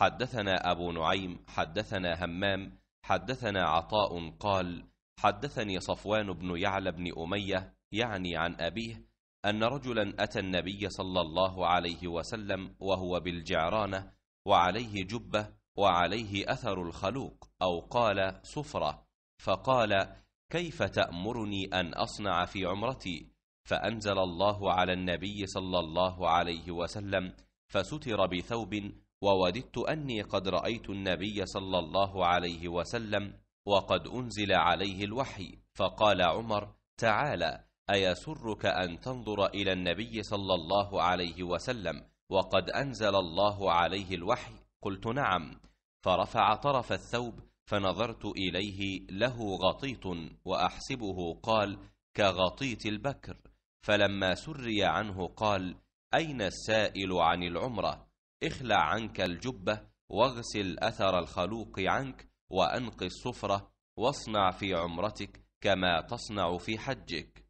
حدثنا أبو نعيم حدثنا همام حدثنا عطاء قال حدثني صفوان بن يعلى بن أمية يعني عن أبيه أن رجلا أتى النبي صلى الله عليه وسلم وهو بالجعرانة وعليه جبة وعليه أثر الخلوق أو قال سفرة فقال كيف تأمرني أن أصنع في عمرتي فأنزل الله على النبي صلى الله عليه وسلم فستر بثوب ووددت أني قد رأيت النبي صلى الله عليه وسلم وقد أنزل عليه الوحي فقال عمر تعالى أيسرك أن تنظر إلى النبي صلى الله عليه وسلم وقد أنزل الله عليه الوحي قلت نعم فرفع طرف الثوب فنظرت إليه له غطيط وأحسبه قال كغطيط البكر فلما سري عنه قال أين السائل عن العمرة اخلع عنك الجبة واغسل أثر الخلوق عنك وأنقي الصفرة واصنع في عمرتك كما تصنع في حجك